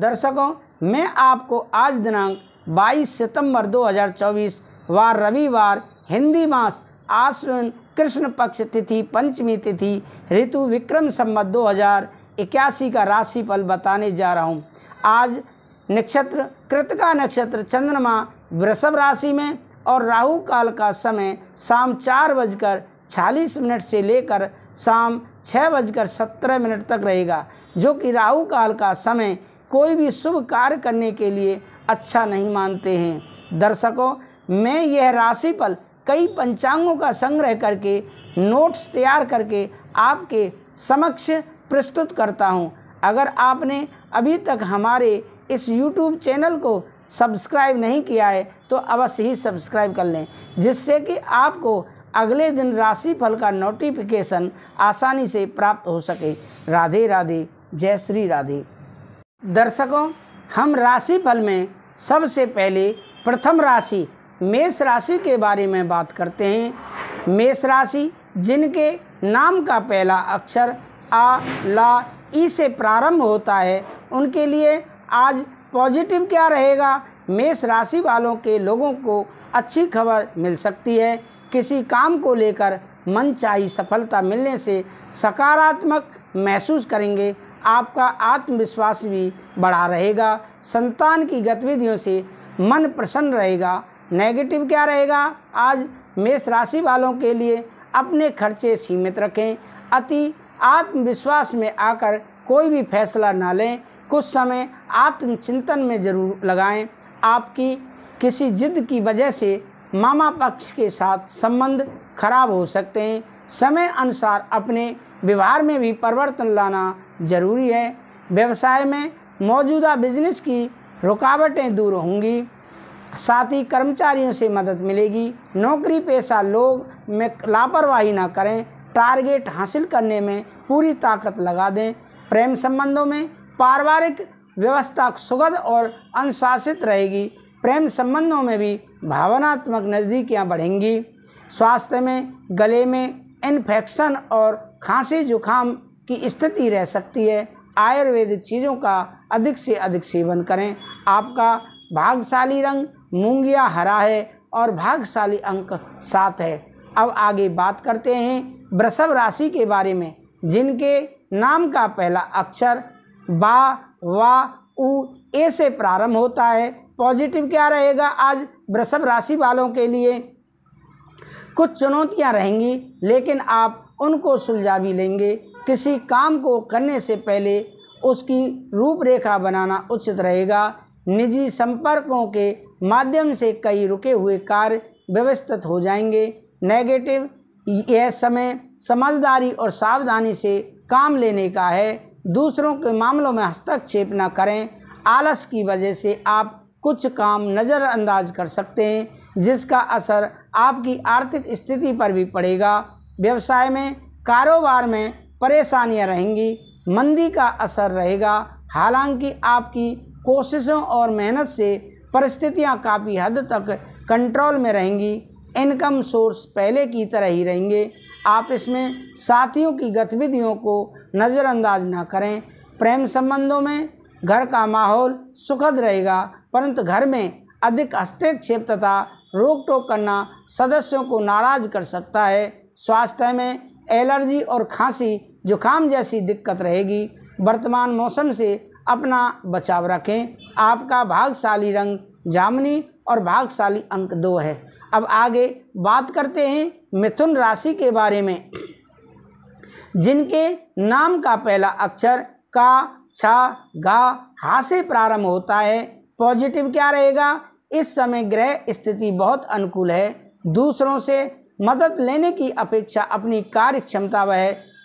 दर्शकों मैं आपको आज दिनांक 22 सितंबर 2024 वार रविवार हिंदी मास आश्विन कृष्ण पक्ष तिथि पंचमी तिथि ऋतु विक्रम संबत दो हजार इक्यासी का राशिफल बताने जा रहा हूँ आज नक्षत्र कृतिका नक्षत्र चंद्रमा वृषभ राशि में और राहु काल का समय शाम चार बजकर छियालीस मिनट से लेकर शाम छः बजकर सत्रह मिनट तक रहेगा जो कि राहु काल का समय कोई भी शुभ कार्य करने के लिए अच्छा नहीं मानते हैं दर्शकों मैं यह राशिफल कई पंचांगों का संग्रह करके नोट्स तैयार करके आपके समक्ष प्रस्तुत करता हूं। अगर आपने अभी तक हमारे इस YouTube चैनल को सब्सक्राइब नहीं किया है तो अवश्य ही सब्सक्राइब कर लें जिससे कि आपको अगले दिन राशिफल का नोटिफिकेशन आसानी से प्राप्त हो सके राधे राधे जय श्री राधे दर्शकों हम राशिफल में सबसे पहले प्रथम राशि मेष राशि के बारे में बात करते हैं मेष राशि जिनके नाम का पहला अक्षर आ ला ई से प्रारंभ होता है उनके लिए आज पॉजिटिव क्या रहेगा मेष राशि वालों के लोगों को अच्छी खबर मिल सकती है किसी काम को लेकर मनचाही सफलता मिलने से सकारात्मक महसूस करेंगे आपका आत्मविश्वास भी बढ़ा रहेगा संतान की गतिविधियों से मन प्रसन्न रहेगा नेगेटिव क्या रहेगा आज मेष राशि वालों के लिए अपने खर्चे सीमित रखें अति आत्मविश्वास में आकर कोई भी फैसला ना लें कुछ समय आत्मचिंतन में जरूर लगाएं आपकी किसी जिद की वजह से मामा पक्ष के साथ संबंध खराब हो सकते हैं समय अनुसार अपने व्यवहार में भी परिवर्तन लाना जरूरी है व्यवसाय में मौजूदा बिजनेस की रुकावटें दूर होंगी साथ ही कर्मचारियों से मदद मिलेगी नौकरी पेशा लोग में लापरवाही ना करें टारगेट हासिल करने में पूरी ताकत लगा दें प्रेम संबंधों में पारिवारिक व्यवस्था सुगध और अनुशासित रहेगी प्रेम संबंधों में भी भावनात्मक नज़दीकियाँ बढ़ेंगी स्वास्थ्य में गले में इन्फेक्शन और खांसी जुखाम की स्थिति रह सकती है आयुर्वेदिक चीज़ों का अधिक से अधिक सेवन करें आपका भागशाली रंग मूंगिया हरा है और भागशाली अंक सात है अब आगे बात करते हैं वृषभ राशि के बारे में जिनके नाम का पहला अक्षर बा वा उ ए से प्रारंभ होता है पॉजिटिव क्या रहेगा आज वृषभ राशि वालों के लिए कुछ चुनौतियाँ रहेंगी लेकिन आप उनको सुलझा भी लेंगे किसी काम को करने से पहले उसकी रूपरेखा बनाना उचित रहेगा निजी संपर्कों के माध्यम से कई रुके हुए कार्य व्यवस्थित हो जाएंगे नेगेटिव यह समय समझदारी और सावधानी से काम लेने का है दूसरों के मामलों में हस्तक्षेप न करें आलस की वजह से आप कुछ काम नज़रअंदाज कर सकते हैं जिसका असर आपकी आर्थिक स्थिति पर भी पड़ेगा व्यवसाय में कारोबार में परेशानियां रहेंगी मंदी का असर रहेगा हालांकि आपकी कोशिशों और मेहनत से परिस्थितियां काफ़ी हद तक कंट्रोल में रहेंगी इनकम सोर्स पहले की तरह ही रहेंगे आप इसमें साथियों की गतिविधियों को नज़रअंदाज ना करें प्रेम संबंधों में घर का माहौल सुखद रहेगा परंतु घर में अधिक हस्तक्षेप तथा रोक टोक करना सदस्यों को नाराज कर सकता है स्वास्थ्य में एलर्जी और खांसी जुकाम जैसी दिक्कत रहेगी वर्तमान मौसम से अपना बचाव रखें आपका भागशाली रंग जामनी और भागशाली अंक दो है अब आगे बात करते हैं मिथुन राशि के बारे में जिनके नाम का पहला अक्षर का छा गा हा से प्रारंभ होता है पॉजिटिव क्या रहेगा इस समय ग्रह स्थिति बहुत अनुकूल है दूसरों से मदद लेने की अपेक्षा अपनी कार्य क्षमता व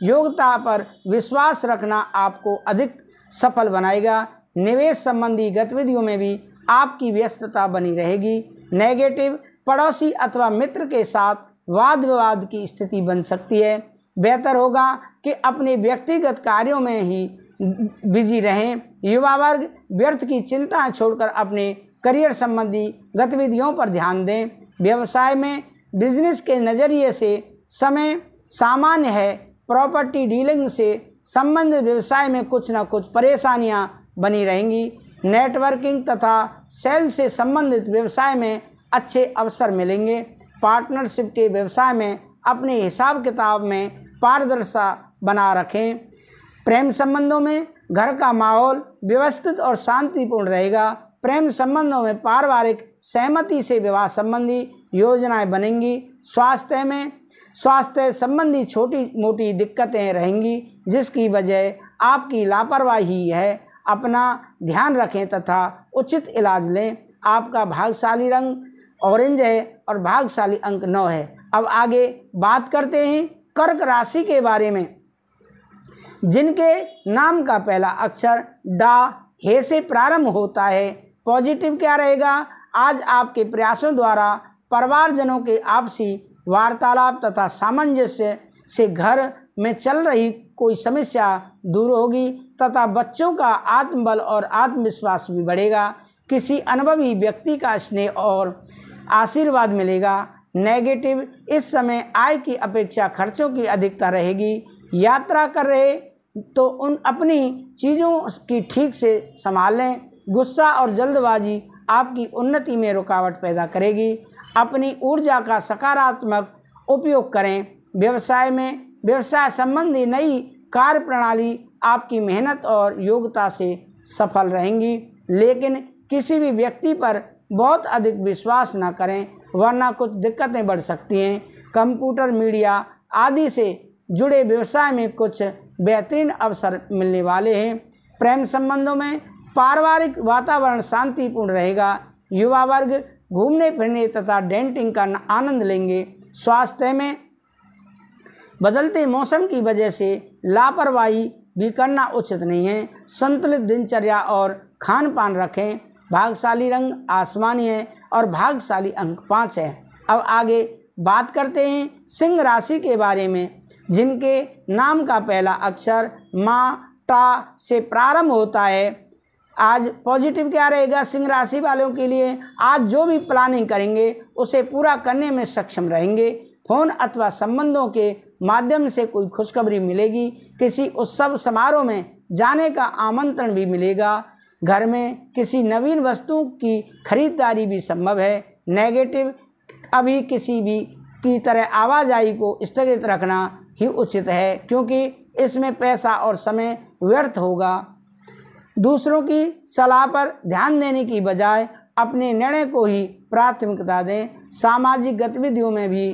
योग्यता पर विश्वास रखना आपको अधिक सफल बनाएगा निवेश संबंधी गतिविधियों में भी आपकी व्यस्तता बनी रहेगी नेगेटिव पड़ोसी अथवा मित्र के साथ वाद विवाद की स्थिति बन सकती है बेहतर होगा कि अपने व्यक्तिगत कार्यों में ही बिजी रहें युवा वर्ग व्यर्थ की चिंता छोड़कर अपने करियर संबंधी गतिविधियों पर ध्यान दें व्यवसाय में बिजनेस के नज़रिए से समय सामान्य है प्रॉपर्टी डीलिंग से संबंधित व्यवसाय में कुछ ना कुछ परेशानियां बनी रहेंगी नेटवर्किंग तथा सेल से संबंधित व्यवसाय में अच्छे अवसर मिलेंगे पार्टनरशिप के व्यवसाय में अपने हिसाब किताब में पारदर्शिता बना रखें प्रेम संबंधों में घर का माहौल व्यवस्थित और शांतिपूर्ण रहेगा प्रेम संबंधों में पारिवारिक सहमति से विवाह संबंधी योजनाएं बनेंगी स्वास्थ्य में स्वास्थ्य संबंधी छोटी मोटी दिक्कतें रहेंगी जिसकी वजह आपकी लापरवाही है अपना ध्यान रखें तथा उचित इलाज लें आपका भागशाली रंग ऑरेंज है और भागशाली अंक नौ है अब आगे बात करते हैं कर्क राशि के बारे में जिनके नाम का पहला अक्षर डा हे से प्रारंभ होता है पॉजिटिव क्या रहेगा आज आपके प्रयासों द्वारा परिवारजनों के आपसी वार्तालाप तथा सामंजस्य से घर में चल रही कोई समस्या दूर होगी तथा बच्चों का आत्मबल और आत्मविश्वास भी बढ़ेगा किसी अनुभवी व्यक्ति का स्नेह और आशीर्वाद मिलेगा नेगेटिव इस समय आय की अपेक्षा खर्चों की अधिकता रहेगी यात्रा कर रहे तो उन अपनी चीज़ों की ठीक से संभालें गुस्सा और जल्दबाजी आपकी उन्नति में रुकावट पैदा करेगी अपनी ऊर्जा का सकारात्मक उपयोग करें व्यवसाय में व्यवसाय संबंधी नई कार्य प्रणाली आपकी मेहनत और योग्यता से सफल रहेंगी लेकिन किसी भी व्यक्ति पर बहुत अधिक विश्वास न करें वरना कुछ दिक्कतें बढ़ सकती हैं कंप्यूटर मीडिया आदि से जुड़े व्यवसाय में कुछ बेहतरीन अवसर मिलने वाले हैं प्रेम संबंधों में पारिवारिक वातावरण शांतिपूर्ण रहेगा युवा वर्ग घूमने फिरने तथा डेंटिंग का आनंद लेंगे स्वास्थ्य में बदलते मौसम की वजह से लापरवाही भी करना उचित नहीं है संतुलित दिनचर्या और खान पान रखें भागशाली रंग आसमानी है और भागशाली अंक पाँच है अब आगे बात करते हैं सिंह राशि के बारे में जिनके नाम का पहला अक्षर माँ टा से प्रारंभ होता है आज पॉजिटिव क्या रहेगा सिंह राशि वालों के लिए आज जो भी प्लानिंग करेंगे उसे पूरा करने में सक्षम रहेंगे फोन अथवा संबंधों के माध्यम से कोई खुशखबरी मिलेगी किसी उत्सव समारोह में जाने का आमंत्रण भी मिलेगा घर में किसी नवीन वस्तु की खरीदारी भी संभव है नेगेटिव अभी किसी भी की तरह आवाजाही को स्थगित रखना ही उचित है क्योंकि इसमें पैसा और समय व्यर्थ होगा दूसरों की सलाह पर ध्यान देने की बजाय अपने निर्णय को ही प्राथमिकता दें सामाजिक गतिविधियों में भी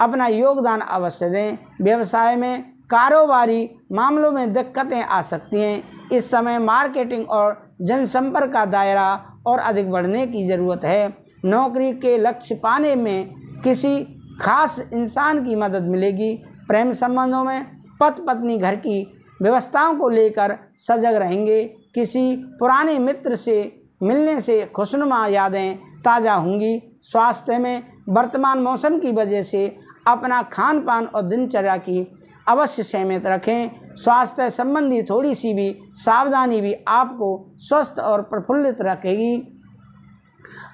अपना योगदान अवश्य दें व्यवसाय में कारोबारी मामलों में दिक्कतें आ सकती हैं इस समय मार्केटिंग और जनसंपर्क का दायरा और अधिक बढ़ने की ज़रूरत है नौकरी के लक्ष्य पाने में किसी खास इंसान की मदद मिलेगी प्रेम संबंधों में पत पत्नी घर की व्यवस्थाओं को लेकर सजग रहेंगे किसी पुराने मित्र से मिलने से खुशनुमा यादें ताज़ा होंगी स्वास्थ्य में वर्तमान मौसम की वजह से अपना खान पान और दिनचर्या की अवश्य सहमित रखें स्वास्थ्य संबंधी थोड़ी सी भी सावधानी भी आपको स्वस्थ और प्रफुल्लित रखेगी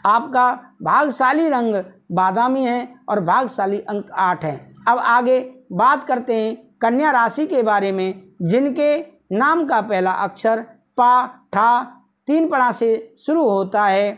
आपका भागशाली रंग बादामी है और भागशाली अंक आठ है अब आगे बात करते हैं कन्या राशि के बारे में जिनके नाम का पहला अक्षर पा ठा तीन पड़ा से शुरू होता है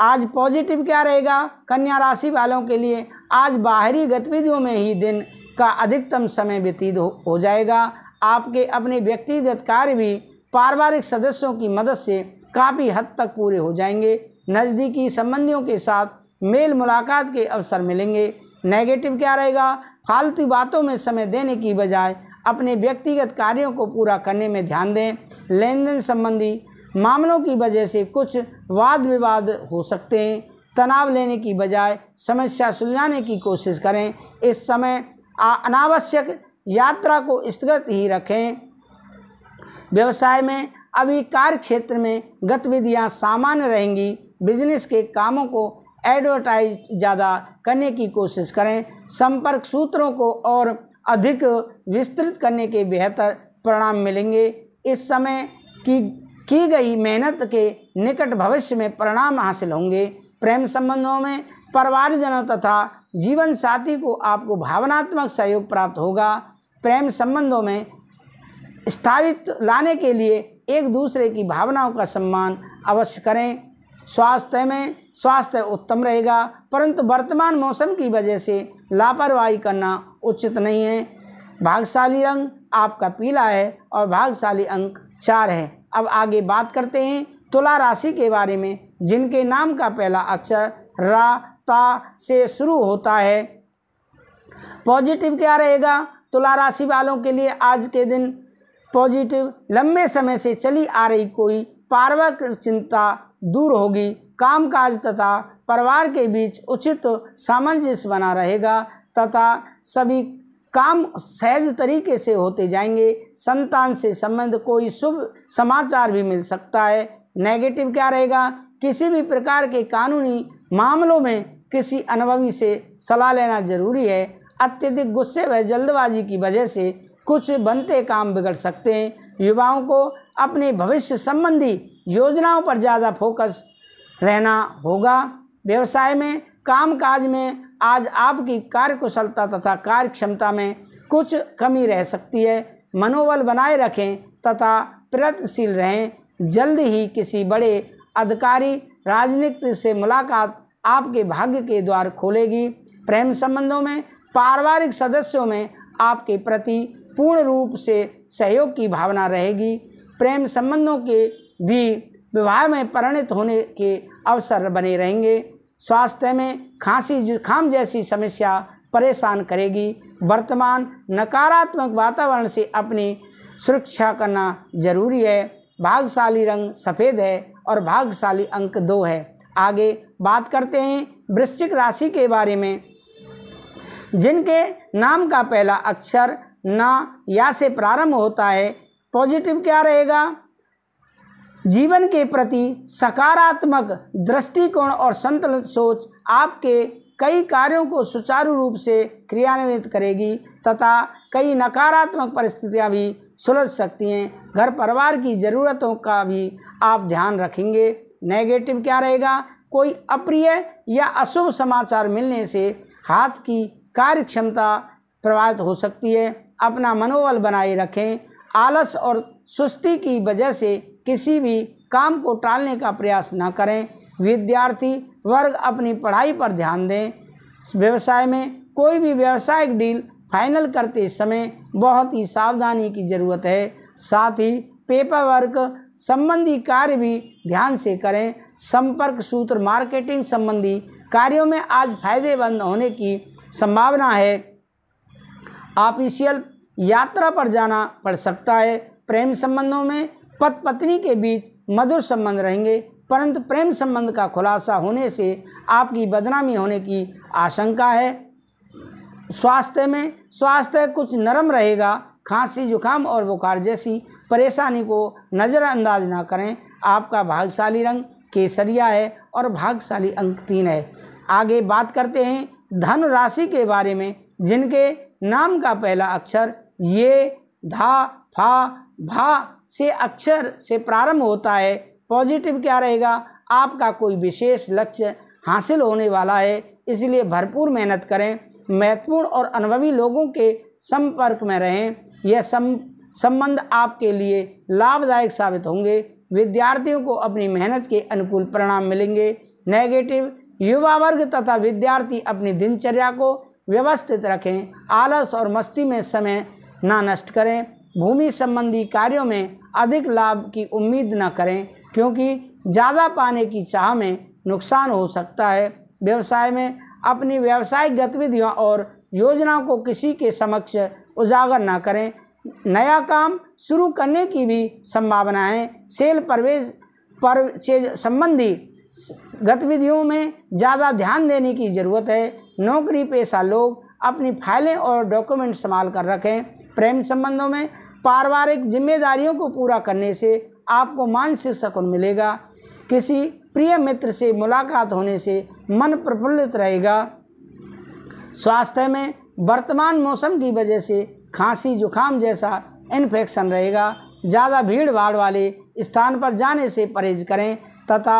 आज पॉजिटिव क्या रहेगा कन्या राशि वालों के लिए आज बाहरी गतिविधियों में ही दिन का अधिकतम समय व्यतीत हो, हो जाएगा आपके अपने व्यक्तिगत कार्य भी पारिवारिक सदस्यों की मदद से काफ़ी हद तक पूरे हो जाएंगे नज़दीकी संबंधियों के साथ मेल मुलाकात के अवसर मिलेंगे नेगेटिव क्या रहेगा फालतू बातों में समय देने की बजाय अपने व्यक्तिगत कार्यों को पूरा करने में ध्यान दें लेन देन संबंधी मामलों की वजह से कुछ वाद विवाद हो सकते हैं तनाव लेने की बजाय समस्या सुलझाने की कोशिश करें इस समय अनावश्यक यात्रा को स्थगित ही रखें व्यवसाय में अभी कार्य क्षेत्र में गतिविधियां सामान्य रहेंगी बिजनेस के कामों को एडवर्टाइज ज़्यादा करने की कोशिश करें संपर्क सूत्रों को और अधिक विस्तृत करने के बेहतर परिणाम मिलेंगे इस समय की की गई मेहनत के निकट भविष्य में परिणाम हासिल होंगे प्रेम संबंधों में परिवारजनों तथा जीवन साथी को आपको भावनात्मक सहयोग प्राप्त होगा प्रेम संबंधों में स्थापित लाने के लिए एक दूसरे की भावनाओं का सम्मान अवश्य करें स्वास्थ्य में स्वास्थ्य उत्तम रहेगा परंतु वर्तमान मौसम की वजह से लापरवाही करना उचित नहीं है भागशाली रंग आपका पीला है और भागशाली अंक चार है अब आगे बात करते हैं तुला राशि के बारे में जिनके नाम का पहला अक्षर रा ता से शुरू होता है पॉजिटिव क्या रहेगा तुला राशि वालों के लिए आज के दिन पॉजिटिव लंबे समय से चली आ रही कोई पार्वक चिंता दूर होगी कामकाज तथा परिवार के बीच उचित सामंजस्य बना रहेगा तथा सभी काम सहज तरीके से होते जाएंगे संतान से संबंध कोई शुभ समाचार भी मिल सकता है नेगेटिव क्या रहेगा किसी भी प्रकार के कानूनी मामलों में किसी अनुभवी से सलाह लेना जरूरी है अत्यधिक गुस्से व जल्दबाजी की वजह से कुछ बनते काम बिगड़ सकते हैं युवाओं को अपने भविष्य संबंधी योजनाओं पर ज़्यादा फोकस रहना होगा व्यवसाय में कामकाज में आज आपकी कार्यकुशलता तथा कार्य क्षमता में कुछ कमी रह सकती है मनोबल बनाए रखें तथा प्रयत्नशील रहें जल्द ही किसी बड़े अधिकारी राजनीति से मुलाकात आपके भाग्य के द्वार खोलेगी प्रेम संबंधों में पारिवारिक सदस्यों में आपके प्रति पूर्ण रूप से सहयोग की भावना रहेगी प्रेम संबंधों के भी विवाह में परिणित होने के अवसर बने रहेंगे स्वास्थ्य में खांसी जुकाम जैसी समस्या परेशान करेगी वर्तमान नकारात्मक वातावरण से अपनी सुरक्षा करना जरूरी है भागशाली रंग सफ़ेद है और भागशाली अंक दो है आगे बात करते हैं वृश्चिक राशि के बारे में जिनके नाम का पहला अक्षर ना या से प्रारंभ होता है पॉजिटिव क्या रहेगा जीवन के प्रति सकारात्मक दृष्टिकोण और संतुलित सोच आपके कई कार्यों को सुचारू रूप से क्रियान्वित करेगी तथा कई नकारात्मक परिस्थितियां भी सुलझ सकती हैं घर परिवार की ज़रूरतों का भी आप ध्यान रखेंगे नेगेटिव क्या रहेगा कोई अप्रिय या अशुभ समाचार मिलने से हाथ की कार्यक्षमता प्रभावित हो सकती है अपना मनोबल बनाए रखें आलस और सुस्ती की वजह से किसी भी काम को टालने का प्रयास न करें विद्यार्थी वर्ग अपनी पढ़ाई पर ध्यान दें व्यवसाय में कोई भी व्यावसायिक डील फाइनल करते समय बहुत ही सावधानी की ज़रूरत है साथ ही पेपर वर्क संबंधी कार्य भी ध्यान से करें संपर्क सूत्र मार्केटिंग संबंधी कार्यों में आज फायदेमंद होने की संभावना है ऑफिशियल यात्रा पर जाना पड़ सकता है प्रेम संबंधों में पत पत्नी के बीच मधुर संबंध रहेंगे परंतु प्रेम संबंध का खुलासा होने से आपकी बदनामी होने की आशंका है स्वास्थ्य में स्वास्थ्य कुछ नरम रहेगा खांसी जुकाम और बुखार जैसी परेशानी को नज़रअंदाज ना करें आपका भाग्यशाली रंग केसरिया है और भाग्यशाली अंक तीन है आगे बात करते हैं धन राशि के बारे में जिनके नाम का पहला अक्षर ये धा फा भा से अक्षर से प्रारंभ होता है पॉजिटिव क्या रहेगा आपका कोई विशेष लक्ष्य हासिल होने वाला है इसलिए भरपूर मेहनत करें महत्वपूर्ण और अनुभवी लोगों के संपर्क में रहें यह सम संबंध आपके लिए लाभदायक साबित होंगे विद्यार्थियों को अपनी मेहनत के अनुकूल परिणाम मिलेंगे नेगेटिव युवा वर्ग तथा विद्यार्थी अपनी दिनचर्या को व्यवस्थित रखें आलस और मस्ती में समय ना नष्ट करें भूमि संबंधी कार्यों में अधिक लाभ की उम्मीद न करें क्योंकि ज़्यादा पाने की चाह में नुकसान हो सकता है व्यवसाय में अपनी व्यावसायिक गतिविधियों और योजनाओं को किसी के समक्ष उजागर न करें नया काम शुरू करने की भी संभावना है सेल प्रवेश पर संबंधी गतिविधियों में ज़्यादा ध्यान देने की ज़रूरत है नौकरी पेशा लोग अपनी फाइलें और डॉक्यूमेंट संभाल कर रखें प्रेम संबंधों में पारिवारिक जिम्मेदारियों को पूरा करने से आपको मानसिक सकून मिलेगा किसी प्रिय मित्र से मुलाकात होने से मन प्रफुल्लित रहेगा स्वास्थ्य में वर्तमान मौसम की वजह से खांसी जुखाम जैसा इन्फेक्शन रहेगा ज़्यादा भीड़ भाड़ वाले स्थान पर जाने से परहेज करें तथा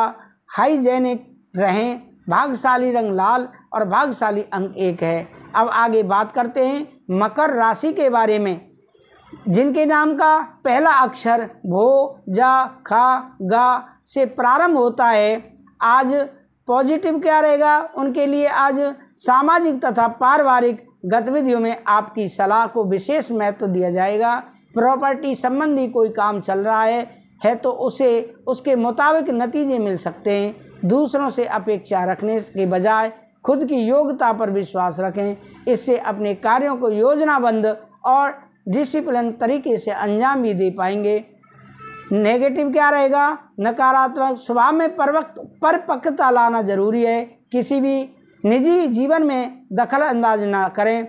हाइजेनिक रहें भाग्यशाली रंग लाल और भाग्यशाली अंक एक है अब आगे बात करते हैं मकर राशि के बारे में जिनके नाम का पहला अक्षर भो जा खा गा से प्रारंभ होता है आज पॉजिटिव क्या रहेगा उनके लिए आज सामाजिक तथा पारिवारिक गतिविधियों में आपकी सलाह को विशेष महत्व दिया जाएगा प्रॉपर्टी संबंधी कोई काम चल रहा है है तो उसे उसके मुताबिक नतीजे मिल सकते हैं दूसरों से अपेक्षा रखने के बजाय खुद की योग्यता पर विश्वास रखें इससे अपने कार्यों को योजनाबंद और डिसिप्लिन तरीके से अंजाम भी दे पाएंगे नेगेटिव क्या रहेगा नकारात्मक स्वभाव में परवक्त परपक्ता लाना जरूरी है किसी भी निजी जीवन में दखल अंदाज ना करें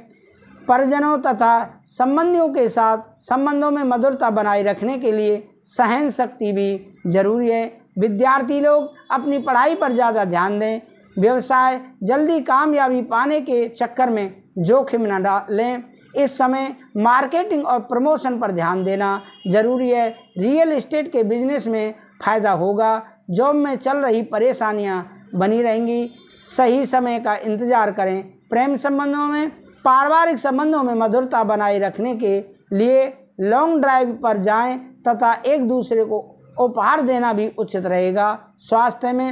परिजनों तथा संबंधियों के साथ संबंधों में मधुरता बनाए रखने के लिए सहन शक्ति भी जरूरी है विद्यार्थी लोग अपनी पढ़ाई पर ज़्यादा ध्यान दें व्यवसाय जल्दी कामयाबी पाने के चक्कर में जोखिम न डालें इस समय मार्केटिंग और प्रमोशन पर ध्यान देना ज़रूरी है रियल इस्टेट के बिजनेस में फ़ायदा होगा जॉब में चल रही परेशानियां बनी रहेंगी सही समय का इंतज़ार करें प्रेम संबंधों में पारिवारिक संबंधों में मधुरता बनाए रखने के लिए लॉन्ग ड्राइव पर जाएं तथा एक दूसरे को उपहार देना भी उचित रहेगा स्वास्थ्य में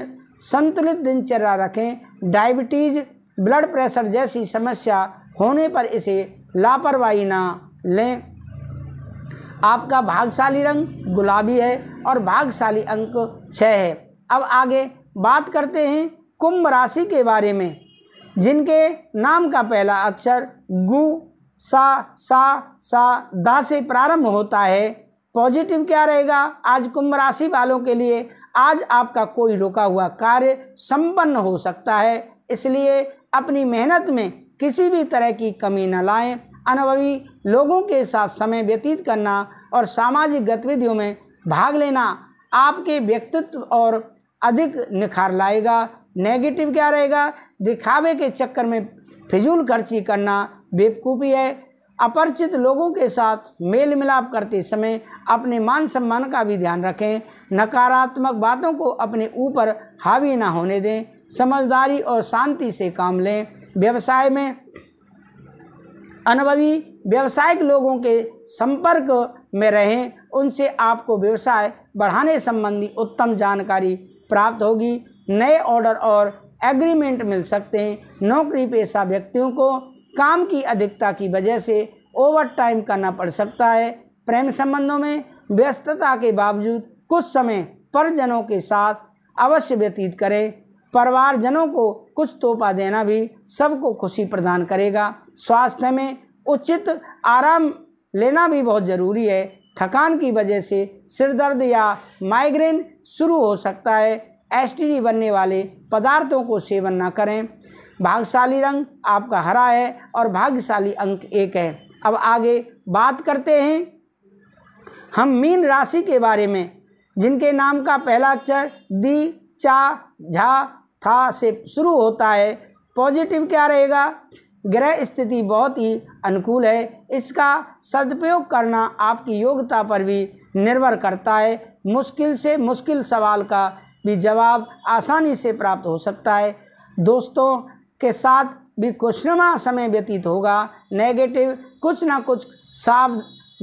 संतुलित दिनचर्या रखें डायबिटीज़ ब्लड प्रेशर जैसी समस्या होने पर इसे लापरवाही ना लें आपका भागशाली रंग गुलाबी है और भागशाली अंक छः है अब आगे बात करते हैं कुंभ राशि के बारे में जिनके नाम का पहला अक्षर गु सा सा सा दा से प्रारंभ होता है पॉजिटिव क्या रहेगा आज कुंभ राशि वालों के लिए आज आपका कोई रुका हुआ कार्य संपन्न हो सकता है इसलिए अपनी मेहनत में किसी भी तरह की कमी न लाएं अनुभवी लोगों के साथ समय व्यतीत करना और सामाजिक गतिविधियों में भाग लेना आपके व्यक्तित्व और अधिक निखार लाएगा नेगेटिव क्या रहेगा दिखावे के चक्कर में फिजूल खर्ची करना बेवकूफ़ी है अपरिचित लोगों के साथ मेल मिलाप करते समय अपने मान सम्मान का भी ध्यान रखें नकारात्मक बातों को अपने ऊपर हावी ना होने दें समझदारी और शांति से काम लें व्यवसाय में अनुभवी व्यवसायिक लोगों के संपर्क में रहें उनसे आपको व्यवसाय बढ़ाने संबंधी उत्तम जानकारी प्राप्त होगी नए ऑर्डर और एग्रीमेंट मिल सकते हैं नौकरी पेशा व्यक्तियों को काम की अधिकता की वजह से ओवर टाइम करना पड़ सकता है प्रेम संबंधों में व्यस्तता के बावजूद कुछ समय परिजनों के साथ अवश्य व्यतीत करें परिवारजनों को कुछ तोहफा देना भी सबको खुशी प्रदान करेगा स्वास्थ्य में उचित आराम लेना भी बहुत ज़रूरी है थकान की वजह से सिर दर्द या माइग्रेन शुरू हो सकता है एस बनने वाले पदार्थों को सेवन ना करें भाग्यशाली रंग आपका हरा है और भाग्यशाली अंक एक है अब आगे बात करते हैं हम मीन राशि के बारे में जिनके नाम का पहला अक्षर दी चा झा था से शुरू होता है पॉजिटिव क्या रहेगा ग्रह स्थिति बहुत ही अनुकूल है इसका सदुपयोग करना आपकी योग्यता पर भी निर्भर करता है मुश्किल से मुश्किल सवाल का भी जवाब आसानी से प्राप्त हो सकता है दोस्तों के साथ भी खुशनुमा समय व्यतीत होगा नेगेटिव कुछ ना कुछ साव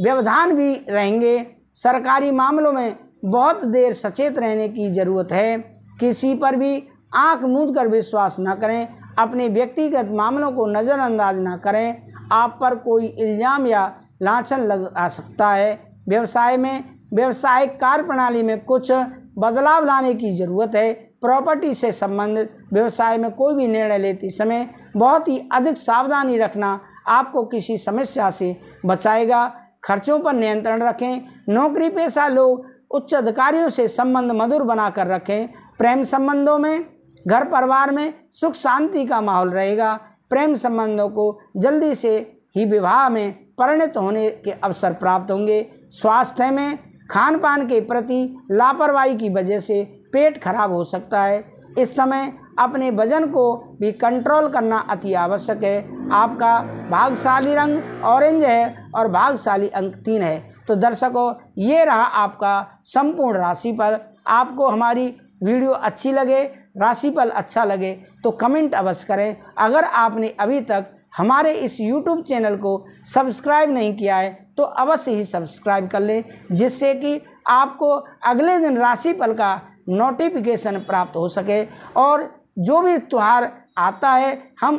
व्यवधान भी रहेंगे सरकारी मामलों में बहुत देर सचेत रहने की ज़रूरत है किसी पर भी आंख मूंद कर विश्वास न करें अपने व्यक्तिगत मामलों को नज़रअंदाज ना करें आप पर कोई इल्ज़ाम या लाछन लग आ सकता है व्यवसाय में व्यवसायिक कार्य प्रणाली में कुछ बदलाव लाने की ज़रूरत है प्रॉपर्टी से संबंधित व्यवसाय में कोई भी निर्णय लेते समय बहुत ही अधिक सावधानी रखना आपको किसी समस्या से बचाएगा खर्चों पर नियंत्रण रखें नौकरी पेशा लोग उच्च अधिकारियों से संबंध मधुर बनाकर रखें प्रेम संबंधों में घर परिवार में सुख शांति का माहौल रहेगा प्रेम संबंधों को जल्दी से ही विवाह में परिणत होने के अवसर प्राप्त होंगे स्वास्थ्य में खान पान के प्रति लापरवाही की वजह से पेट खराब हो सकता है इस समय अपने वजन को भी कंट्रोल करना अति आवश्यक है आपका भागशाली रंग ऑरेंज है और भागशाली अंक तीन है तो दर्शकों ये रहा आपका संपूर्ण राशि पर आपको हमारी वीडियो अच्छी लगे राशिफल अच्छा लगे तो कमेंट अवश्य करें अगर आपने अभी तक हमारे इस YouTube चैनल को सब्सक्राइब नहीं किया है तो अवश्य ही सब्सक्राइब कर लें जिससे कि आपको अगले दिन राशिफल का नोटिफिकेशन प्राप्त हो सके और जो भी त्यौहार आता है हम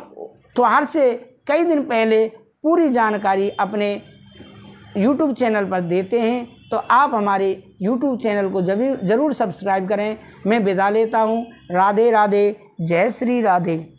त्यौहार से कई दिन पहले पूरी जानकारी अपने यूट्यूब चैनल पर देते हैं तो आप हमारे YouTube चैनल को जरूर जरूर सब्सक्राइब करें मैं विदा लेता हूँ राधे राधे जय श्री राधे